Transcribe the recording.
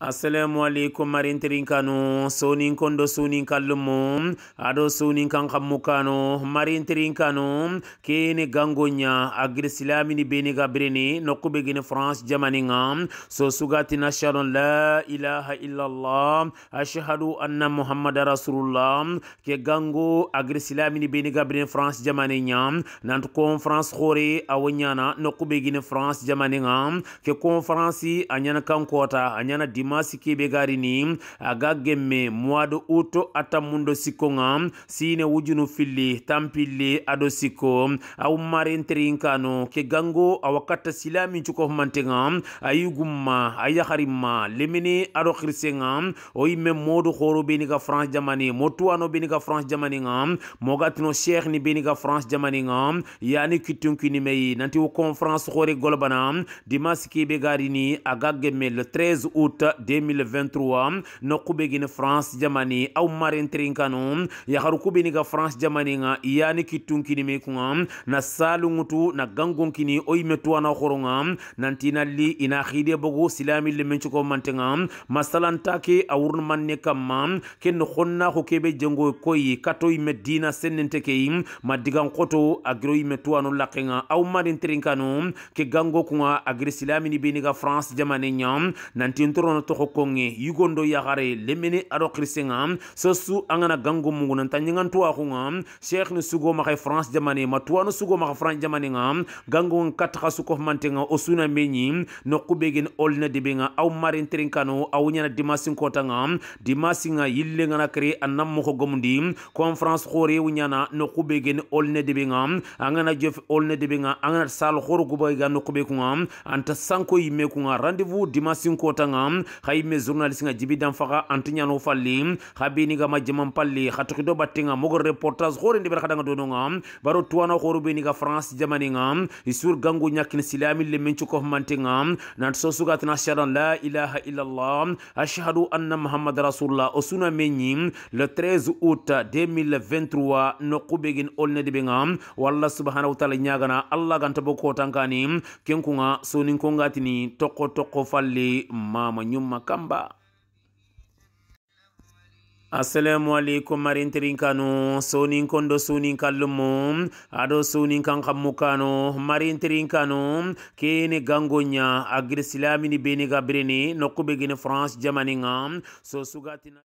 assalamu alaikum marintirin suning sonin kondo sunin kallumu ado sunin kan kammu marin marintirin kene gangonya agir silamini beni gabrini nokube begini france jamani so sugati nasharon la ilaha illallah ashhadu anna muhammad rasulullah ke gango agir silamini beni gabrini france jamani nya nantu conference khore awanyana nokube begini france jamani ke conference anyana kankota anyana dim ma sikiɓe garini aga gemme mwado uto siko nga sine wujunu ado tampilli aɗo sikko awummare inkano ke gango awakata silami cukohmantega ayi gumma ayaharimma lemine aɗo hirsega o yimme modu horo beni ga france jamani mo ano beni ga france jamani nga mogatino sheikh ni beni ga france jamani nga yani ni meyi nanti wo conférence khore golbana dimasi keɓe garini aga gemme le 13 août 2023 no kube gini france jamani aw marin trinkano yaharu kube ga france jamani nga iyani kittun kini me kunga na salungutu na gangon kini oyi metuwana horonga nanti li ina khide bogo silami le menchuko mantenga masalan ke awurnu manne kamma ken no khonna ko kebe jengo koyi katoyi medina sennente ke madigan koto yime tuwano lakenga aw marin trinkano ke gango kunga agri silami ni beni ga france jamani nya nantin torono toxo konge yigondo yaxare lemene ado xirisenga sosu a gana gango munguna nta ɲegantuwaxunga cheikh ni sugo maxa france jamane matuwano sugo maxa france jamanenga gango n kataxa sukofmantenga o suna meɲi noxu begeni olina debenga aw marenterenkano aw ɲana dimasinkontanga dimasinga yillengana kere a nan moxo gomundi conférence xore wu ɲana noxu begeni olina debenga a gana jofe olina debenga a gana sal xoro gubaiga noxu be kunga anta sanko yimme kunga rendez-vous dimasinkontanga khayme journaliste nga jibi dan faga antignano falli khabini ga majman palli khatuki do battinga mogo reportage khore ndi ber khadanga dononga baro tuwana khoru ni ga france jamani nga isur gangu nyakin silami le menchu ko mantinga nan so suga tana sharan la ilaha allah ashhadu anna muhammad rasulullah osuna menni le 13 août 2023 no kubegin olne de benga walla subhanahu wa ta'ala nyagana allah ganta boko tankani kenkunga sonin ngatini toko toko falli mama jumma kamba assalamu aleykum marintirin kano sonin kondo sunin kallumo aɗo sunin kan kammu kano marintirin kano kene gangoya agir silamini beni ga birene nokkuɓe gene france jamani ga so sugatina